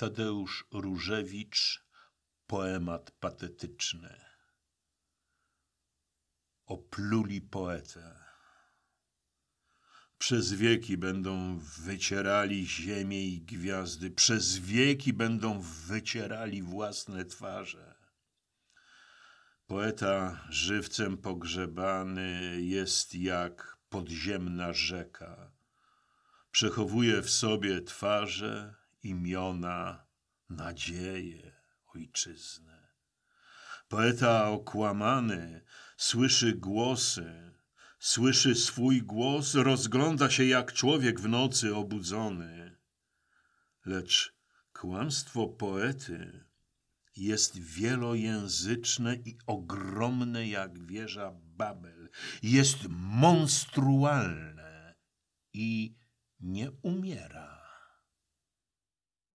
Tadeusz Różewicz, poemat patetyczny. Opluli poetę. Przez wieki będą wycierali ziemię i gwiazdy, przez wieki będą wycierali własne twarze. Poeta żywcem pogrzebany jest jak podziemna rzeka. Przechowuje w sobie twarze, imiona, nadzieje, ojczyznę. Poeta okłamany słyszy głosy, słyszy swój głos, rozgląda się jak człowiek w nocy obudzony. Lecz kłamstwo poety jest wielojęzyczne i ogromne jak wieża Babel. Jest monstrualne i nie umiera.